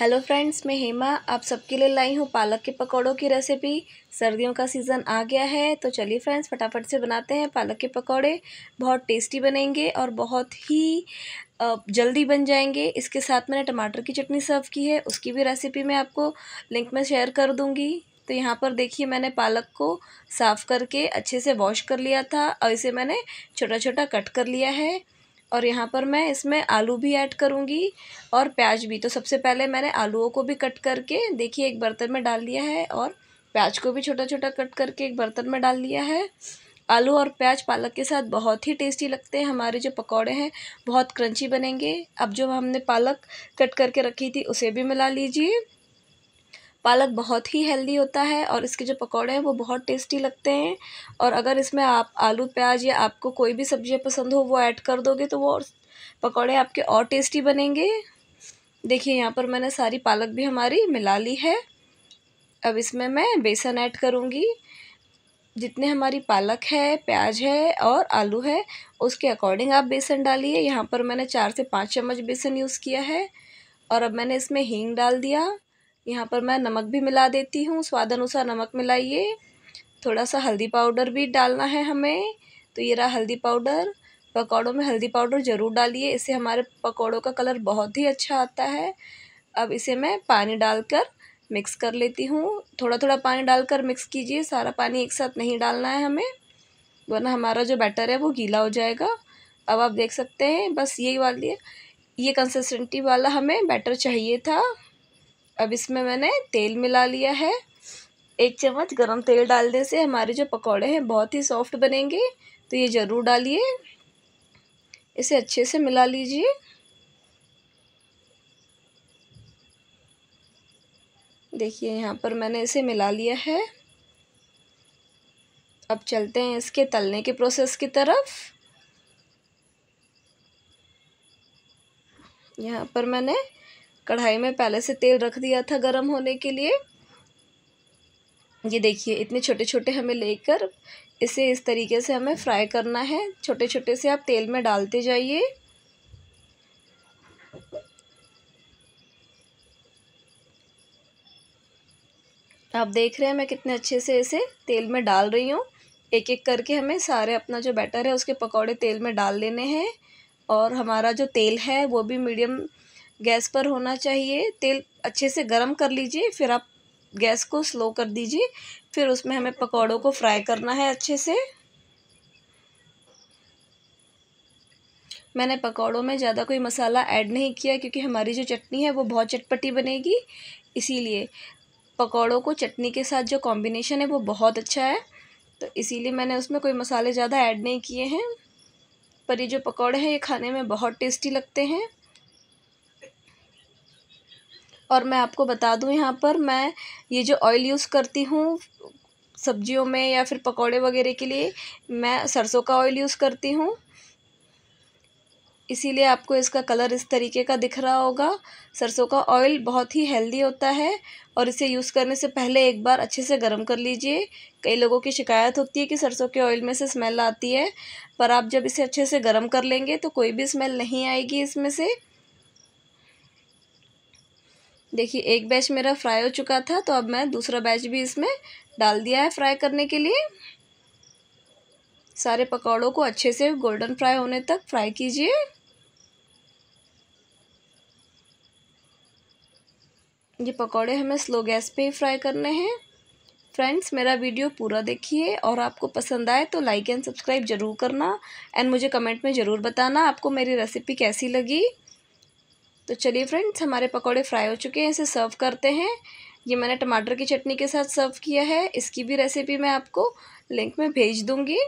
hello friends मैं हेमा आप सबके लिए लाई हूँ पालक के पकौड़ों की रेसिपी सर्दियों का सीज़न आ गया है तो चलिए फ्रेंड्स फटाफट से बनाते हैं पालक के पकौड़े बहुत टेस्टी बनेंगे और बहुत ही जल्दी बन जाएंगे इसके साथ मैंने टमाटर की चटनी सर्व की है उसकी भी रेसिपी मैं आपको लिंक में शेयर कर दूँगी तो यहाँ पर देखिए मैंने पालक को साफ़ करके अच्छे से वॉश कर लिया था और इसे मैंने छोटा छोटा कट कर लिया है और यहाँ पर मैं इसमें आलू भी ऐड करूँगी और प्याज भी तो सबसे पहले मैंने आलूओं को भी कट करके देखिए एक बर्तन में डाल लिया है और प्याज को भी छोटा छोटा कट करके एक बर्तन में डाल लिया है आलू और प्याज पालक के साथ बहुत ही टेस्टी लगते हैं हमारे जो पकौड़े हैं बहुत क्रंची बनेंगे अब जो हमने पालक कट करके रखी थी उसे भी मिला लीजिए पालक बहुत ही हेल्दी होता है और इसके जो पकौड़े हैं वो बहुत टेस्टी लगते हैं और अगर इसमें आप आलू प्याज या आपको कोई भी सब्ज़ियाँ पसंद हो वो ऐड कर दोगे तो वो पकौड़े आपके और टेस्टी बनेंगे देखिए यहाँ पर मैंने सारी पालक भी हमारी मिला ली है अब इसमें मैं बेसन ऐड करूँगी जितने हमारी पालक है प्याज है और आलू है उसके अकॉर्डिंग आप बेसन डालिए यहाँ पर मैंने चार से पाँच चम्मच बेसन यूज़ किया है और अब मैंने इसमें हींग डाल दिया यहाँ पर मैं नमक भी मिला देती हूँ स्वाद अनुसार नमक मिलाइए थोड़ा सा हल्दी पाउडर भी डालना है हमें तो ये रहा हल्दी पाउडर पकौड़ों में हल्दी पाउडर ज़रूर डालिए इससे हमारे पकौड़ों का कलर बहुत ही अच्छा आता है अब इसे मैं पानी डालकर मिक्स कर लेती हूँ थोड़ा थोड़ा पानी डालकर मिक्स कीजिए सारा पानी एक साथ नहीं डालना है हमें वरना हमारा जो बैटर है वो गीला हो जाएगा अब आप देख सकते हैं बस यही वाली ये कंसिस्टेंटी वाला हमें बैटर चाहिए था अब इसमें मैंने तेल मिला लिया है एक चम्मच गरम तेल डालने से हमारे जो पकौड़े हैं बहुत ही सॉफ्ट बनेंगे तो ये ज़रूर डालिए इसे अच्छे से मिला लीजिए देखिए यहाँ पर मैंने इसे मिला लिया है अब चलते हैं इसके तलने के प्रोसेस की तरफ यहाँ पर मैंने कढ़ाई में पहले से तेल रख दिया था गर्म होने के लिए ये देखिए इतने छोटे छोटे हमें लेकर इसे इस तरीके से हमें फ्राई करना है छोटे छोटे से आप तेल में डालते जाइए आप देख रहे हैं मैं कितने अच्छे से इसे तेल में डाल रही हूँ एक एक करके हमें सारे अपना जो बैटर है उसके पकौड़े तेल में डाल लेने हैं और हमारा जो तेल है वो भी मीडियम गैस पर होना चाहिए तेल अच्छे से गर्म कर लीजिए फिर आप गैस को स्लो कर दीजिए फिर उसमें हमें पकौड़ों को फ्राई करना है अच्छे से मैंने पकौड़ों में ज़्यादा कोई मसाला ऐड नहीं किया क्योंकि हमारी जो चटनी है वो बहुत चटपटी बनेगी इसीलिए पकौड़ों को चटनी के साथ जो कॉम्बिनेशन है वो बहुत अच्छा है तो इसीलिए मैंने उसमें कोई मसाले ज़्यादा ऐड नहीं किए हैं पर ये जो पकौड़े हैं ये खाने में बहुत टेस्टी लगते हैं और मैं आपको बता दूँ यहाँ पर मैं ये जो ऑयल यूज़ करती हूँ सब्जियों में या फिर पकोड़े वगैरह के लिए मैं सरसों का ऑयल यूज़ करती हूँ इसीलिए आपको इसका कलर इस तरीके का दिख रहा होगा सरसों का ऑयल बहुत ही हेल्दी होता है और इसे यूज़ करने से पहले एक बार अच्छे से गर्म कर लीजिए कई लोगों की शिकायत होती है कि सरसों के ऑयल में से स्मेल आती है पर आप जब इसे अच्छे से गर्म कर लेंगे तो कोई भी स्मेल नहीं आएगी इसमें से देखिए एक बैच मेरा फ्राई हो चुका था तो अब मैं दूसरा बैच भी इसमें डाल दिया है फ्राई करने के लिए सारे पकौड़ों को अच्छे से गोल्डन फ्राई होने तक फ्राई कीजिए ये पकौड़े हमें स्लो गैस पे ही फ्राई करने हैं फ्रेंड्स मेरा वीडियो पूरा देखिए और आपको पसंद आए तो लाइक एंड सब्सक्राइब ज़रूर करना एंड मुझे कमेंट में ज़रूर बताना आपको मेरी रेसिपी कैसी लगी तो चलिए फ्रेंड्स हमारे पकौड़े फ्राई हो चुके हैं इसे सर्व करते हैं ये मैंने टमाटर की चटनी के साथ सर्व किया है इसकी भी रेसिपी मैं आपको लिंक में भेज दूँगी